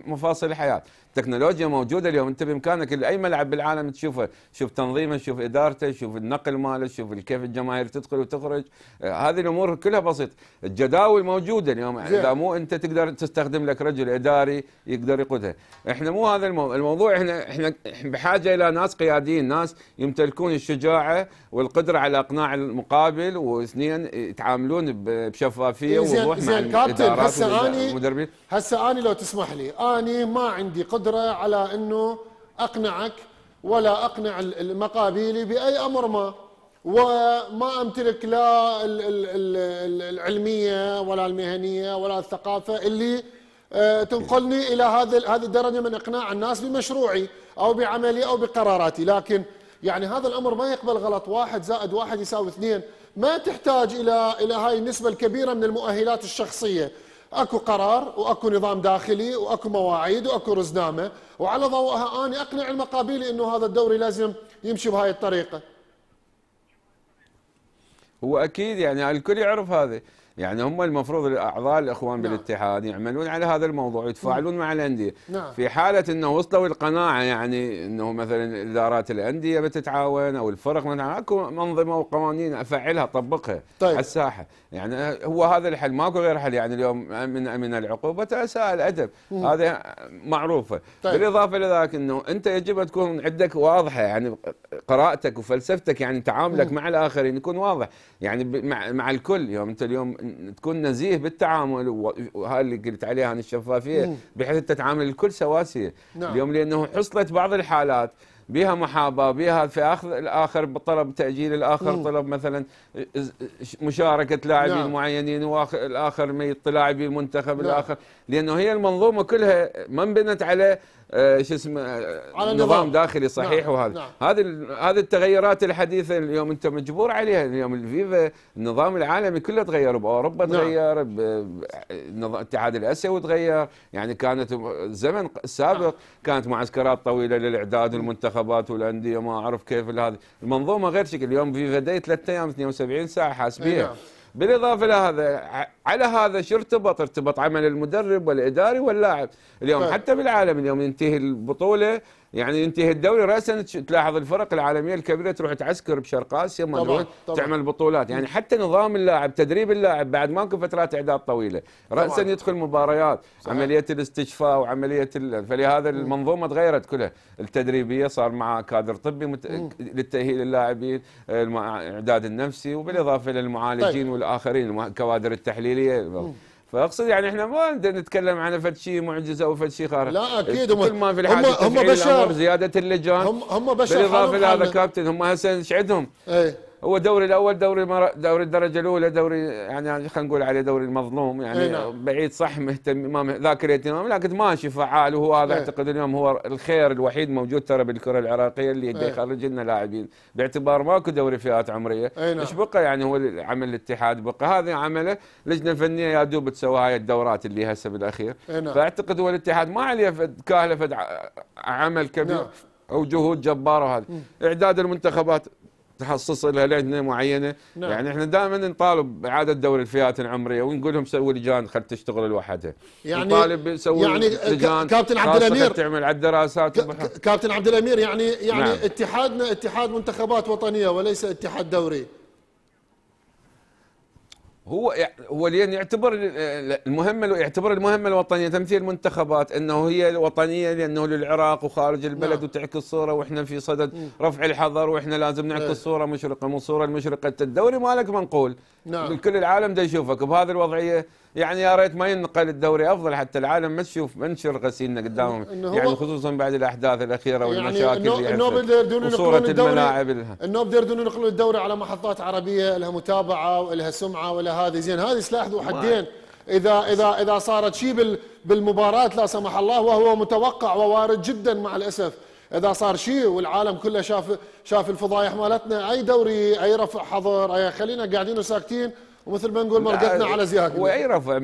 مفاصل الحياه تكنولوجيا موجوده اليوم انت بامكانك لاي ملعب بالعالم تشوفه شوف تنظيمه شوف ادارته شوف النقل ماله شوف كيف الجماهير تدخل وتخرج آه، هذه الامور كلها بسيطه الجداول موجوده اليوم يعني اذا مو انت تقدر تستخدم لك رجل اداري يقدر يقودها احنا مو هذا الموضوع, الموضوع احنا احنا بحاجه الى ناس قياديين ناس يمتلكون الشجاعه والقدره على اقناع المقابل واثنين يتعاملون بشفافيه إيه، ووضوح مع الكابتن هسه اني هسه اني لو تسمح لي اني ما عندي قدرة القدرة على أنه أقنعك ولا أقنع المقابيلي بأي أمر ما وما أمتلك لا العلمية ولا المهنية ولا الثقافة اللي آه، تنقلني إلى هذا هذه الدرجة من إقناع الناس بمشروعي أو بعملي أو بقراراتي لكن يعني هذا الأمر ما يقبل غلط واحد زائد واحد يساوي اثنين ما تحتاج إلى إلى هاي النسبة الكبيرة من المؤهلات الشخصية اكو قرار واكو نظام داخلي واكو مواعيد واكو رزنامه وعلى ضوءها اني اقنع المقابيلي انه هذا الدوري لازم يمشي بهاي الطريقه. هو اكيد يعني الكل يعرف هذا يعني هم المفروض اعضاء الاخوان نعم. بالاتحاد يعملون على هذا الموضوع يتفاعلون مع الانديه نعم. في حاله انه وصلوا القناعه يعني انه مثلا ادارات الانديه بتتعاون او الفرق اكو منظمه وقوانين افعلها اطبقها طيب. على الساحه يعني هو هذا الحل ماكو غير حل يعني اليوم من من العقوبه تاساء الادب هذا معروفه طيب. بالاضافه لذلك انه انت يجب ان تكون عندك واضحه يعني قراءتك وفلسفتك يعني تعاملك مم. مع الاخرين يكون واضح يعني مع, مع الكل يوم انت اليوم تكون نزيه بالتعامل وهذا اللي قلت عليها عن الشفافيه بحيث تتعامل الكل سواسيه نعم. اليوم لانه حصلت بعض الحالات بها محاباه بها في اخذ الاخر بطلب تاجيل الاخر طلب مثلا مشاركه لاعبين نعم. معينين والاخر ما يطلع بمنتخب نعم. الاخر لانه هي المنظومه كلها ما بنت على آه، شو اسمه آه، على نظام داخلي صحيح نعم وهذا نعم هذه هذه التغيرات الحديثه اليوم انت مجبور عليها اليوم الفيفا النظام العالمي كله تغير باوروبا نعم تغير الاتحاد الاسيوي تغير يعني كانت الزمن السابق نعم كانت معسكرات طويله للاعداد والمنتخبات نعم. والانديه ما اعرف كيف هذه المنظومه غير شكل اليوم فيفا دي ثلاث ايام 72 ساعه حاسبيه نعم بالاضافه لهذا على هذا شو ارتبط؟ ارتبط عمل المدرب والاداري واللاعب، اليوم طيب. حتى بالعالم اليوم ينتهي البطوله يعني ينتهي الدوري راسا تلاحظ الفرق العالميه الكبيره تروح تعسكر بشرق اسيا ما طبعًا طبعًا تعمل بطولات يعني حتى نظام اللاعب تدريب اللاعب بعد ماكو فترات اعداد طويله راسا يدخل مباريات صحيح. عمليه الاستشفاء وعمليه ال... فلهذا المنظومه تغيرت كلها التدريبيه صار مع كادر طبي مت... للتاهيل اللاعبين الاعداد النفسي وبالاضافه طيب. للمعالجين طيب. والاخرين الكوادر التحليليه فاقصد يعني احنا ما نتكلم عن فد شيء معجزه او فد شيء خارق لا اكيد هم كل ما في الحاله هم, هم بشر زياده اللجان هم هم بشر بالاضافه لهذا كابتن هم هسه ايش عندهم؟ ايه هو دوري الاول دوري مر... دوري الدرجه الاولى دوري يعني, يعني خلينا نقول عليه دوري المظلوم يعني اينا. نعم. بعيد صح مهتم ما ذاكر اهتمام لكن ماشي فعال وهو هذا اعتقد اليوم هو الخير الوحيد موجود ترى بالكره العراقيه اللي يخرج لنا لاعبين باعتبار ماكو دوري فئات عمريه نعم. ايش بقى يعني هو عمل الاتحاد بقى هذا عمله لجنه فنيه يا دوب تسوي هاي الدورات اللي هسه بالاخير اينا. نعم. فاعتقد هو الاتحاد ما عليه فد كاهله فد عمل كبير نعم. او جهود جباره هذه اعداد المنتخبات تخصص لها لجنه معينه نعم. يعني احنا دائما نطالب اعاده دور الفئات العمريه ونقول لهم سووا لجان خل تشتغل لوحدها يعني نطالب سووا يعني لجان كابتن عبد الامير تعمل على الدراسات كابتن عبد الامير يعني يعني نعم. اتحادنا اتحاد منتخبات وطنيه وليس اتحاد دوري هو هو لين يعتبر المهمه يعتبر المهمه الوطنيه تمثيل المنتخبات انه هي وطنيه لانه للعراق وخارج البلد نعم. وتعكس صوره واحنا في صدد رفع الحظر واحنا لازم نعكس إيه. صوره مشرقه من الصوره المشرقه الدوري مالك منقول نعم. كل العالم دا يشوفك بهذه الوضعيه يعني يا ريت ما ينقل الدوري افضل حتى العالم ما تشوف منشر غسيلنا قدامهم يعني خصوصا بعد الاحداث الاخيره يعني والمشاكل يعني النوب يردون ينقلون الدوري النوب يردون ينقلون الدوري على محطات عربيه لها متابعه ولها سمعه ولا هذه زين هذه سلاح ذو حدين اذا اذا اذا صارت شيء بالمباراه لا سمح الله وهو متوقع ووارد جدا مع الاسف اذا صار شيء والعالم كله شاف شاف الفضايح مالتنا اي دوري اي رفع حظر اي خلينا قاعدين وساكتين ومثل ما نقول مرقتنا على زياك رفع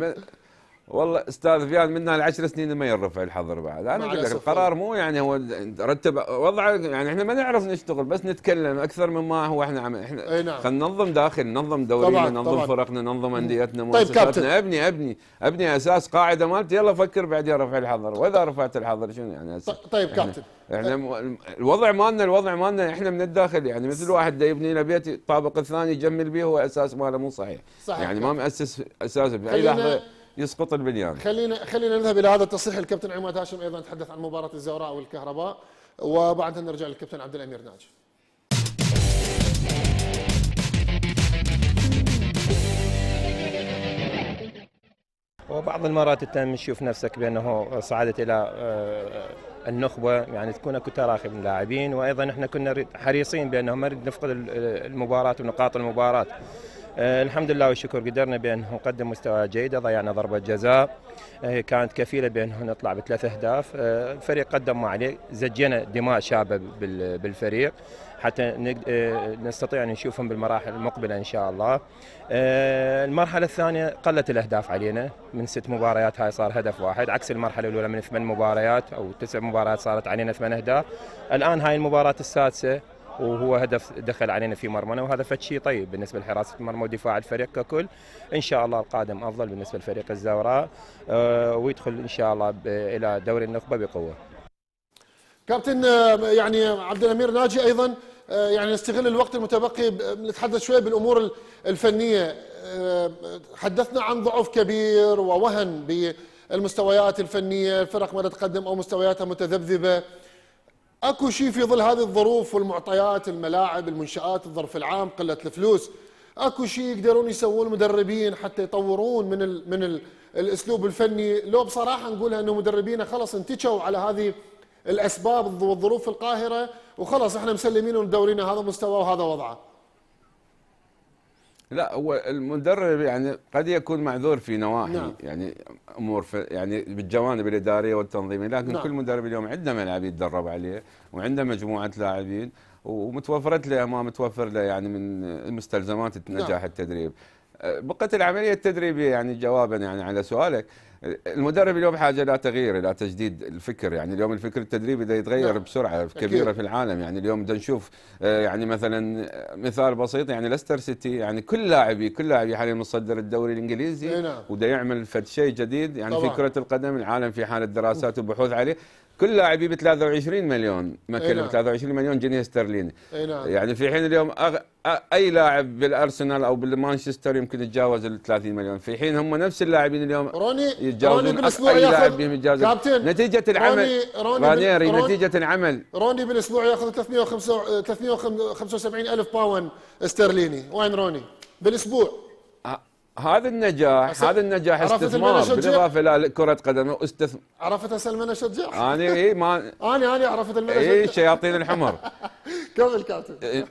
والله استاذ فيان منها العشر سنين ما يرفع الحظر بعد انا اقول لك القرار مو يعني هو رتب وضع يعني احنا ما نعرف نشتغل بس نتكلم اكثر مما هو احنا عم احنا اي نعم خلينا ننظم داخل ننظم دورينا ننظم فرقنا ننظم انديتنا طيب مؤسساتنا ابني ابني ابني اساس قاعده مالتي يلا فكر بعدين رفع الحظر واذا رفعت الحظر شنو يعني أساس. طيب كابتن احنا الوضع مالنا الوضع مالنا احنا من الداخل يعني مثل واحد دا يبني له بيت الطابق الثاني يجمل به هو اساس ماله مو صحيح, صحيح يعني ما مؤسس اساسه باي لحظه يسقط البنيان خلينا خلينا نذهب الى هذا التصريح الكابتن عماد هاشم ايضا تحدث عن مباراه الزوراء والكهرباء وبعدها نرجع للكابتن عبد الامير ناجي وبعض المرات انت تشوف نفسك بانه صعدت الى آه، النخبه يعني تكون اكو تراخي من اللاعبين وايضا احنا كنا حريصين بانه ما نريد نفقد المباراه ونقاط المباراه آه، الحمد لله والشكر قدرنا بأن نقدم مستوى جيدة ضيعنا ضربة جزاء آه، كانت كفيلة بأن نطلع بثلاث أهداف آه، الفريق قدم ما عليه زجينا دماء شابة بالفريق حتى نستطيع أن نشوفهم بالمراحل المقبلة إن شاء الله المرحلة الثانية قلت الأهداف علينا من ست مباريات هاي صار هدف واحد عكس المرحلة الأولى من ثمان مباريات أو تسع مباريات صارت علينا ثمان أهداف الآن هاي المباراة السادسة وهو هدف دخل علينا في مرمنا وهذا فد شيء طيب بالنسبه لحراسه المرمى ودفاع الفريق ككل ان شاء الله القادم افضل بالنسبه لفريق الزوراء آه، ويدخل ان شاء الله الى دوري النخبه بقوه كابتن آه، يعني عبد الامير ناجي ايضا آه، يعني نستغل الوقت المتبقي نتحدث شويه بالامور الفنيه حدثنا عن ضعف كبير ووهن بالمستويات الفنيه الفرق ما تقدم او مستوياتها متذبذبه اكو شيء في ظل هذه الظروف والمعطيات الملاعب المنشات الظرف العام قله الفلوس اكو شيء يقدرون يسوون المدربين حتى يطورون من الـ من الـ الاسلوب الفني لو بصراحه نقولها انه مدربينا خلص انتشوا على هذه الاسباب والظروف القاهره وخلص احنا مسلمين ودورينا هذا مستوى وهذا وضعه لا هو المدرب يعني قد يكون معذور في نواحي نعم. يعني امور في يعني بالجوانب الاداريه والتنظيميه لكن نعم. كل مدرب اليوم عنده ملاعب يتدرب عليه وعنده مجموعه لاعبين ومتوفرت له ما متوفر له يعني من مستلزمات نجاح نعم. التدريب بقت العمليه التدريبيه يعني جوابا يعني على سؤالك المدرب اليوم حاجه لا تغيير الى تجديد الفكر يعني اليوم الفكر التدريبي ده يتغير نعم. بسرعه كبيره أكيد. في العالم يعني اليوم بدنا نشوف آه، يعني مثلا آه، مثال بسيط يعني ليستر سيتي يعني كل لاعبي كل لاعبي حاليا متصدر الدوري الانجليزي نعم. وده يعمل فد شيء جديد يعني طبعا. في كره القدم العالم في حاله دراسات وبحوث عليه كل لاعبي ب 23 مليون ما نعم. 23 مليون جنيه استرليني اي نعم. يعني في حين اليوم أغ... اي لاعب بالارسنال او بالمانشستر يمكن يتجاوز ال 30 مليون في حين هم نفس اللاعبين اليوم روني روني بالاسبوع اي لاعب بهم يتجاوز نتيجه العمل روني رانيري روني نتيجه العمل روني بالاسبوع ياخذ 375 الف باون استرليني وين روني بالاسبوع هذا النجاح أسأل... هذا النجاح استثمار بالاضافه الى كره قدم استثمار عرفت اسال من اشجع؟ انا اي ما <laughs> انا انا عرفت من اشجع اي الشياطين الحمر <laughs> كمل كاتب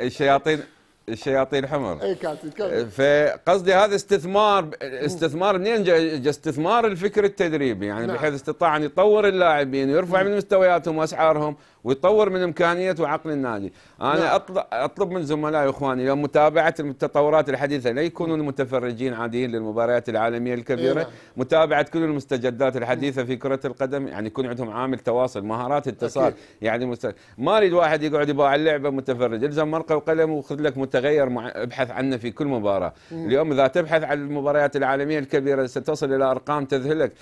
الشياطين الشياطين الحمر اي كاتب كمل فقصدي هذا استثمار استثمار منين جا استثمار الفكر التدريبي يعني نعم. بحيث استطاع ان يطور اللاعبين ويرفع نعم. من مستوياتهم واسعارهم ويطور من امكانيه وعقل النادي، انا نعم. اطلب اطلب من زملائي واخواني اليوم متابعه التطورات الحديثه لا يكونوا المتفرجين عاديين للمباريات العالميه الكبيره، إيه. متابعه كل المستجدات الحديثه في كره القدم يعني يكون عندهم عامل تواصل، مهارات اتصال، يعني مستجد. ما اريد واحد يقعد يباع اللعبه متفرج، الزم مرقه وقلم وخذ لك متغير مع... ابحث عنه في كل مباراه، مم. اليوم اذا تبحث عن المباريات العالميه الكبيره ستصل الى ارقام تذهلك،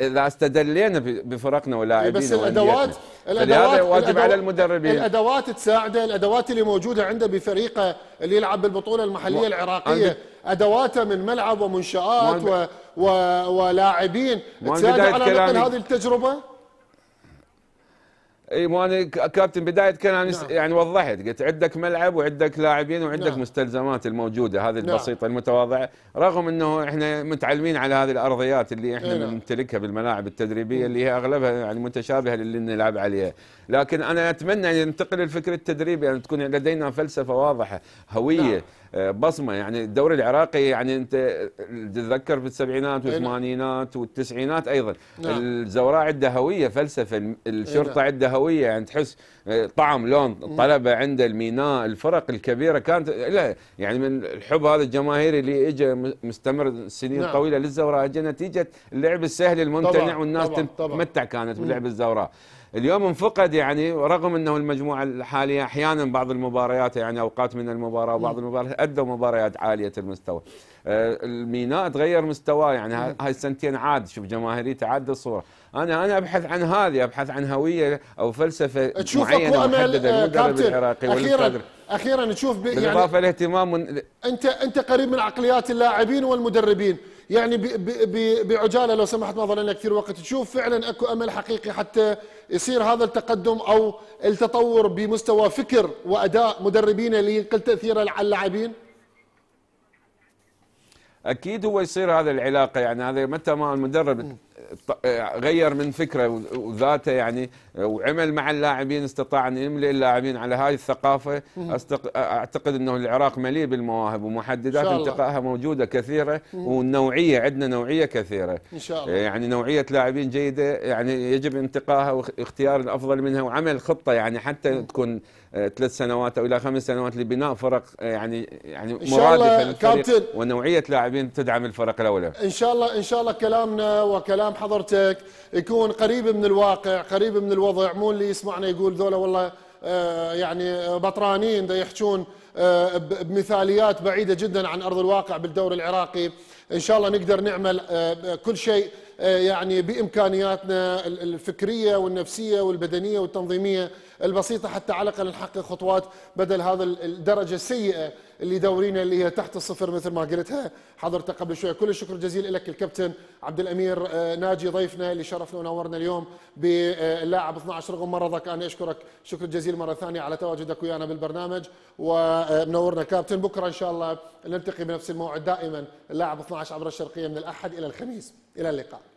اذا استدلينا بفرقنا ولاعبينا بس الادوات الادوات هذا واجب على المدربين الادوات تساعده الادوات اللي موجوده عنده بفريقه اللي يلعب بالبطوله المحليه و... العراقيه ادواته من ملعب ومنشات وعند... و... و... ولاعبين تساعده على نقل هذه التجربه اي مو انا كابتن بدايه كان نعم. يعني وضحت قلت عندك ملعب وعندك لاعبين وعندك نعم. مستلزمات الموجوده هذه نعم. البسيطه نعم. المتواضعه رغم انه احنا متعلمين على هذه الارضيات اللي احنا نعم. نمتلكها بالملاعب التدريبيه اللي هي اغلبها يعني متشابهه للي نلعب عليها لكن انا اتمنى ان يعني ينتقل الفكر التدريبي ان يعني تكون لدينا فلسفه واضحه هويه نعم. آه، بصمه يعني الدوري العراقي يعني انت تتذكر في السبعينات إيه، نعم. والثمانينات والتسعينات ايضا نعم. الزوراء عنده هويه فلسفه إيه، الشرطه عنده نعم. هويه يعني تحس طعم لون طلبه عند الميناء الفرق الكبيره كانت لا يعني من الحب هذا الجماهيري اللي اجى مستمر سنين نعم. طويله للزوراء اجى نتيجه اللعب السهل الممتنع طبعًا والناس تتمتع كانت بلعب الزوراء اليوم انفقد يعني رغم انه المجموعه الحاليه احيانا بعض المباريات يعني اوقات من المباراه وبعض المباريات ادوا مباريات عاليه المستوى آه، الميناء تغير مستواه يعني هاي السنتين عاد شوف جماهيريته عاد الصوره انا انا ابحث عن هذه ابحث عن هويه او فلسفه معينه محدده المدرب آه، العراقي والقدر اخيرا نشوف يعني بالاضافه لاهتمام من انت انت قريب من عقليات اللاعبين والمدربين يعني بعجاله لو سمحت ما ظلنا كثير وقت تشوف فعلا اكو امل حقيقي حتى يصير هذا التقدم او التطور بمستوى فكر واداء مدربين اللي ينقل تاثيره على اللاعبين اكيد هو يصير هذا العلاقه يعني هذا متى ما المدرب آه، غير من فكره وذاته يعني وعمل مع اللاعبين استطاع ان يملئ اللاعبين على هذه الثقافه أستق... اعتقد انه العراق مليء بالمواهب ومحددات انتقائها موجوده كثيره والنوعيه عندنا نوعيه كثيره ان شاء الله يعني نوعيه لاعبين جيده يعني يجب انتقائها واختيار الافضل منها وعمل خطه يعني حتى تكون آه، ثلاث سنوات او الى خمس سنوات لبناء فرق آه، يعني يعني مرادفه كابتن ونوعيه لاعبين تدعم الفرق الاولى. ان شاء الله ان شاء الله كلامنا وكلام حضرتك يكون قريب من الواقع، قريب من الواقع الوضع مو اللي يسمعنا يقول ذولا والله آه، يعني آه، بطرانين دا يحجون آه، بمثاليات بعيده جدا عن ارض الواقع بالدور العراقي ان شاء الله نقدر نعمل كل شيء يعني بامكانياتنا الفكريه والنفسيه والبدنيه والتنظيميه البسيطه حتى على الاقل نحقق خطوات بدل هذا الدرجه السيئه اللي دورينا اللي هي تحت الصفر مثل ما قلتها حضرتك قبل شويه كل الشكر جزيل لك الكابتن عبد الامير آه، ناجي ضيفنا اللي شرفنا ونورنا اليوم باللاعب 12 رغم مرضك انا اشكرك شكر جزيل مره ثانيه على تواجدك ويانا بالبرنامج ومنورنا كابتن بكره ان شاء الله نلتقي بنفس الموعد دائما اللاعب 12 عبر الشرقيه من الاحد الى الخميس الى اللقاء